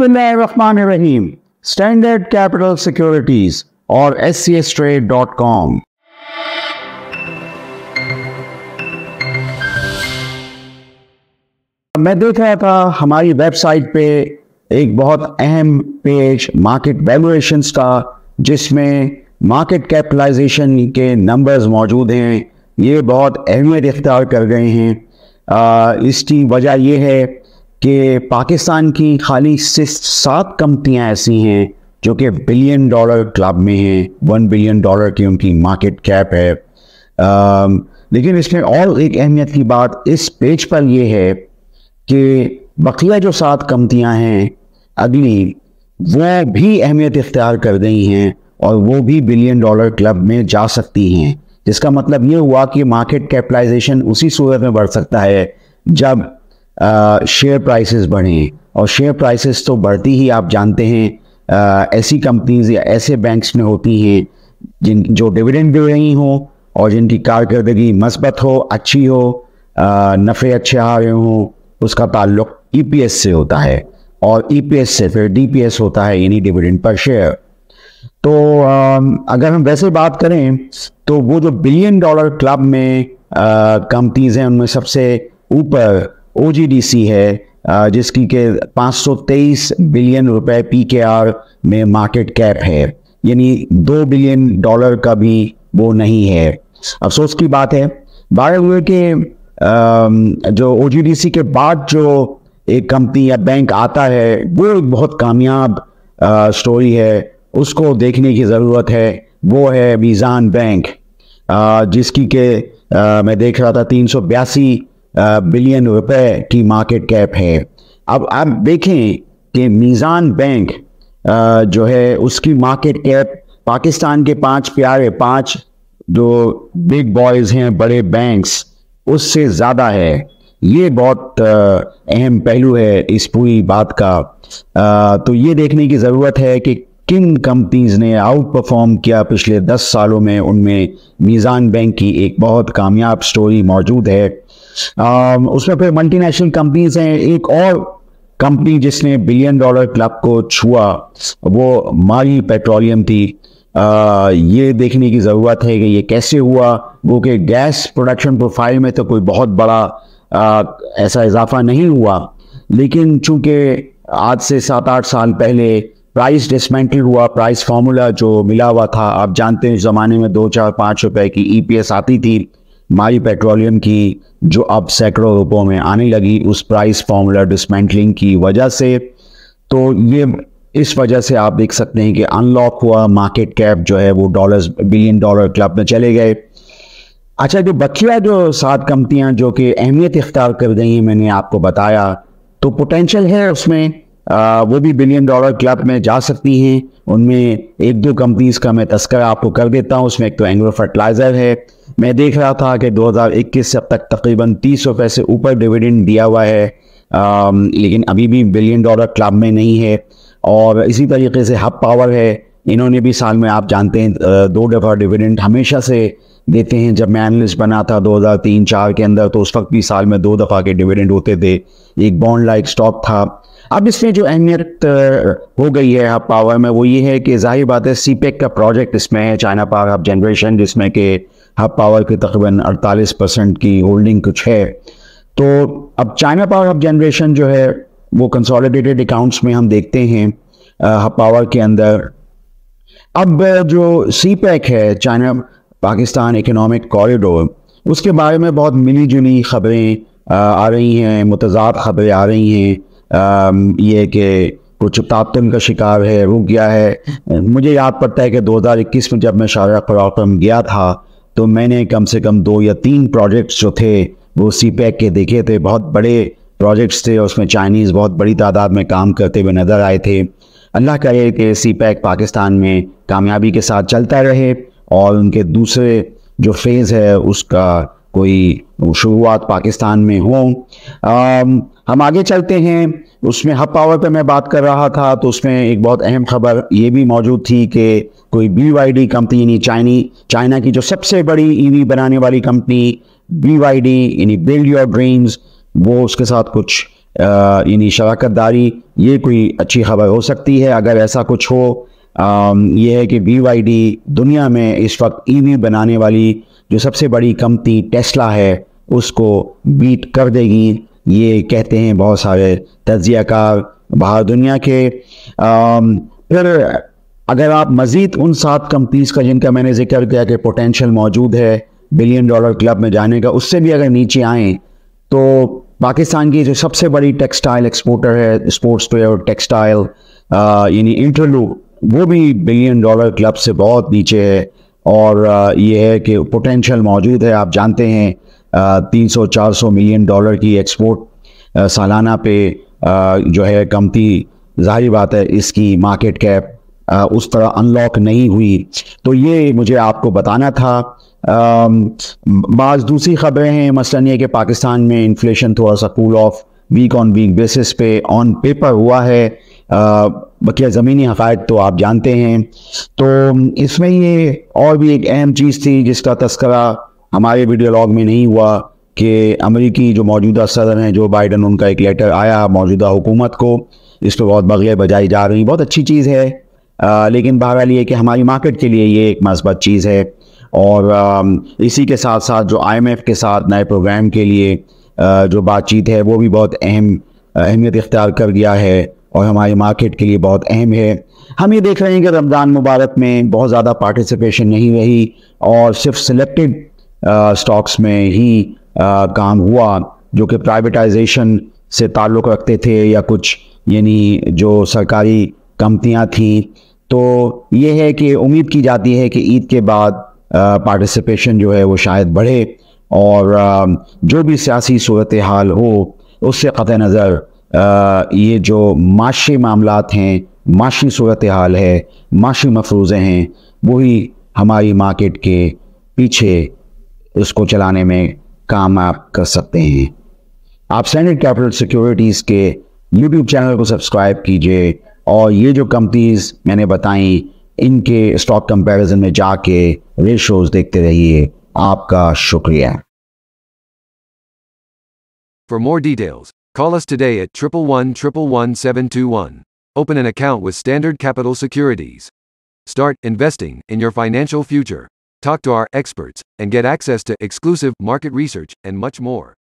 बिस्मिल्लाहिर्रहमानिर्रहीम standard capital securities और scstrade.com मैं देख रहा था हमारी वेबसाइट पे एक बहुत अहम पेज मार्केट वैल्यूएशन का जिसमें मार्केट कैपिटलाइजेशन के नंबर्स मौजूद हैं ये बहुत अहमियत इख्तियार कर गए हैं इसकी वजह ये है कि पाकिस्तान की खाली सिर्फ सात कंपनियां ऐसी हैं जो कि बिलियन डॉलर क्लब में हैं वन बिलियन डॉलर की उनकी मार्केट कैप है आ, लेकिन इसमें और एक अहमियत की बात इस पेज पर यह है कि बकिया जो सात कंपनियां हैं अगली वो भी अहमियत इख्तियार कर गई हैं और वो भी बिलियन डॉलर क्लब में जा सकती हैं जिसका मतलब ये हुआ कि मार्केट कैपिटलाइजेशन उसी सूरत में बढ़ सकता है जब शेयर प्राइसेस बढ़ें और शेयर प्राइसेस तो बढ़ती ही आप जानते हैं ऐसी कंपनीज या ऐसे बैंक्स में होती हैं जिन जो डिविडेंड दे रही हों और जिनकी कारकर्दगी मस्बत हो अच्छी हो नफ़े अच्छे आ रहे हों उसका ताल्लुक ई e से होता है और ई e से फिर डी होता है यानी डिविडेंड पर शेयर तो अगर हम वैसे बात करें तो वो जो बिलियन डॉलर क्लब में कंपनीज हैं उनमें सबसे ऊपर ओ है जिसकी के 523 बिलियन रुपए पी में मार्केट कैप है यानी दो बिलियन डॉलर का भी वो नहीं है अफसोस की बात है बारे हुए के जो ओ के बाद जो एक कंपनी या बैंक आता है वो एक बहुत कामयाब स्टोरी है उसको देखने की ज़रूरत है वो है मीज़ान बैंक जिसकी के मैं देख रहा था तीन सौ बयासी बिलियन रुपए की मार्केट कैप है अब आप देखें कि मीज़ान बैंक जो है उसकी मार्केट कैप पाकिस्तान के पांच प्यारे पांच जो बिग बॉयज़ हैं बड़े बैंक्स उससे ज़्यादा है ये बहुत अहम पहलू है इस पूरी बात का आ, तो ये देखने की ज़रूरत है कि किन कंपनीज ने आउट परफॉर्म किया पिछले दस सालों में उनमें मीज़ान बैंक की एक बहुत कामयाब स्टोरी मौजूद है Um, उसमें फिर मल्टीनेशनल कंपनीज हैं एक और कंपनी जिसने बिलियन डॉलर क्लब को छुआ वो मारी पेट्रोलियम थी आ, uh, ये देखने की ज़रूरत है कि ये कैसे हुआ वो कि गैस प्रोडक्शन प्रोफाइल में तो कोई बहुत बड़ा आ, uh, ऐसा इजाफा नहीं हुआ लेकिन चूंकि आज से सात आठ साल पहले प्राइस डिसमेंटल हुआ प्राइस फार्मूला जो मिला हुआ था आप जानते हैं इस ज़माने में दो चार पाँच रुपए की ईपीएस e आती थी माई पेट्रोलियम की जो अब सैकड़ों रुपयों में आने लगी उस प्राइस फॉर्मूला डिसमेंटलिंग की वजह से तो ये इस वजह से आप देख सकते हैं कि अनलॉक हुआ मार्केट कैप जो है वो डॉलर्स बिलियन डॉलर क्लब में चले गए अच्छा जो बखिया जो सात कंपनियां जो कि अहमियत इख्तियार कर गई हैं मैंने आपको बताया तो पोटेंशियल है उसमें वो भी बिलियन डॉलर क्लब में जा सकती हैं उनमें एक दो कंपनीज का मैं तस्करा आपको कर देता हूँ उसमें एक तो एंग्रो फर्टिलाइज़र है मैं देख रहा था कि 2021 से अब तक तकरीबन तीस रुपए से ऊपर डिविडेंड दिया हुआ है आ, लेकिन अभी भी बिलियन डॉलर क्लब में नहीं है और इसी तरीके से हब पावर है इन्होंने भी साल में आप जानते हैं दो दफ़ा डिविडेंड हमेशा से देते हैं जब मैं एनलिस्ट बना था 2003-4 के अंदर तो उस वक्त भी साल में दो दफ़ा के डिविडेंड होते थे एक बॉन्ड लाइक स्टॉक था अब इसमें जो अहमियत हो गई है हब पावर में वो ये है कि जाहिर बात है पैक e का प्रोजेक्ट इसमें है चाइना पावर हब जनरेशन जिसमें कि हब पावर के तकरीबन अड़तालीस परसेंट की होल्डिंग कुछ है तो अब चाइना पावर हब जनरेशन जो है वो कंसोलिडेटेड अकाउंट्स में हम देखते हैं हब पावर के अंदर अब जो सी पैक e है चाइना पाकिस्तान इकोनॉमिक कॉरिडोर उसके बारे में बहुत मिली जुली खबरें आ रही हैं मुतजाद खबरें आ रही हैं ये कि कुछ तापतन का शिकार है रुक गया है मुझे याद पड़ता है कि 2021 में जब मैं शाहरा खुराक गया था तो मैंने कम से कम दो या तीन प्रोजेक्ट्स जो थे वो सी पैक e के देखे थे बहुत बड़े प्रोजेक्ट्स थे और उसमें चाइनीज़ बहुत बड़ी तादाद में काम करते हुए नज़र आए थे अल्लाह करे कि सी पैक e पाकिस्तान में कामयाबी के साथ चलता रहे और उनके दूसरे जो फेज़ है उसका कोई शुरुआत पाकिस्तान में हो हम आगे चलते हैं उसमें हब पावर पे मैं बात कर रहा था तो उसमें एक बहुत अहम खबर ये भी मौजूद थी कि कोई बी कंपनी यानी चाइनी चाइना की जो सबसे बड़ी ईवी e बनाने वाली कंपनी बी यानी बिल्ड योर ड्रीम्स वो उसके साथ कुछ यानी शराकत दारी ये कोई अच्छी खबर हो सकती है अगर ऐसा कुछ हो ये है कि बी दुनिया में इस वक्त वी e बनाने वाली जो सबसे बड़ी कंपनी टेस्ला है उसको बीट कर देगी ये कहते हैं बहुत सारे तजियाकार बाहर दुनिया के फिर अगर आप मज़ीद उन सात कंपनीज़ का जिनका मैंने जिक्र किया कि पोटेंशियल मौजूद है बिलियन डॉलर क्लब में जाने का उससे भी अगर नीचे आए तो पाकिस्तान की जो सबसे बड़ी टेक्सटाइल एक्सपोर्टर है स्पोर्ट्स वेयर और टेक्सटाइल यानी इंटरलू वो भी बिलियन डॉलर क्लब से बहुत नीचे है और uh, ये है कि पोटेंशियल मौजूद है आप जानते हैं uh, तीन सौ चार सौ मिलियन डॉलर की एक्सपोर्ट uh, सालाना पे जो है कमती जाहिर बात है इसकी मार्केट कैप उस तरह अनलॉक नहीं हुई तो ये मुझे आपको बताना था um, बाज़ दूसरी खबरें हैं मसलन ये कि पाकिस्तान में इन्फ्लेशन थोड़ा सा cool off week on week basis पे ऑन पेपर हुआ है बकिया ज़मीनी हक़ायक तो आप जानते हैं तो इसमें ये और भी एक अहम चीज़ थी जिसका तस्करा हमारे वीडियो लॉग में नहीं हुआ कि अमरीकी जो मौजूदा सदर हैं जो बाइडन उनका एक लेटर आया मौजूदा हुकूमत को इस पर बहुत बगैर बजाई जा रही बहुत अच्छी चीज़ है आ, लेकिन बहरहाल ये कि हमारी मार्केट के लिए ये एक मजबत चीज़ है और आ, इसी के साथ साथ जो आई के साथ नए प्रोग्राम के लिए आ, जो बातचीत है वो भी बहुत अहम अहमियत इख्तियार कर गया है और हमारे मार्केट के लिए बहुत अहम है हम ये देख रहे हैं कि रमज़ान मुबारक में बहुत ज़्यादा पार्टिसिपेशन नहीं रही और सिर्फ सिलेक्टेड स्टॉक्स में ही आ, काम हुआ जो कि प्राइवेटाइजेशन से ताल्लुक़ रखते थे या कुछ यानी जो सरकारी कंपनियां थी तो ये है कि उम्मीद की जाती है कि ईद के बाद पार्टिसिपेशन जो है वो शायद बढ़े और आ, जो भी सियासी सूरत हाल हो उससे ख़त नज़र ये जो माशी मामला हैं माशी सूरत हाल है माशी मफरूज़े हैं वही हमारी मार्केट के पीछे उसको चलाने में काम आप कर सकते हैं आप स्टैंडर्ड कैपिटल सिक्योरिटीज़ के यूट्यूब चैनल को सब्सक्राइब कीजिए और ये जो कंपनीज़ मैंने बताई इनके स्टॉक कंपैरिजन में जाके रेशोज़ देखते रहिए आपका शुक्रिया for more details Call us today at 111 Open an account with Standard Capital Securities. Start investing in your financial future. Talk to our experts and get access to exclusive market research and much more.